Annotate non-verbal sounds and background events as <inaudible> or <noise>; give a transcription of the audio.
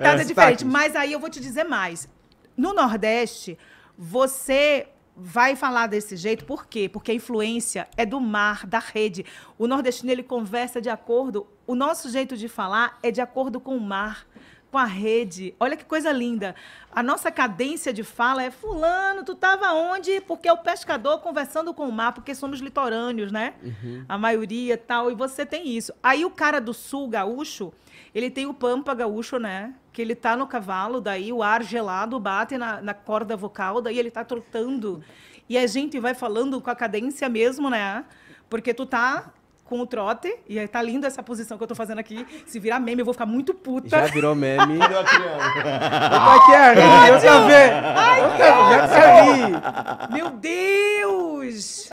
Nada é, diferente. Mas aí eu vou te dizer mais. No Nordeste, você vai falar desse jeito, por quê? Porque a influência é do mar, da rede. O nordestino ele conversa de acordo, o nosso jeito de falar é de acordo com o mar com a rede. Olha que coisa linda. A nossa cadência de fala é fulano, tu estava onde? Porque é o pescador conversando com o mar, porque somos litorâneos, né? Uhum. A maioria tal, e você tem isso. Aí o cara do sul gaúcho, ele tem o pampa gaúcho, né? Que ele tá no cavalo, daí o ar gelado bate na, na corda vocal, daí ele tá trotando. E a gente vai falando com a cadência mesmo, né? Porque tu tá com o trote. E aí tá lindo essa posição que eu tô fazendo aqui. Se virar meme, eu vou ficar muito puta. Já virou meme. <laughs> <laughs> É é, eu aqui, Arne. Eu quero ver. Eu quero ver. Meu Deus!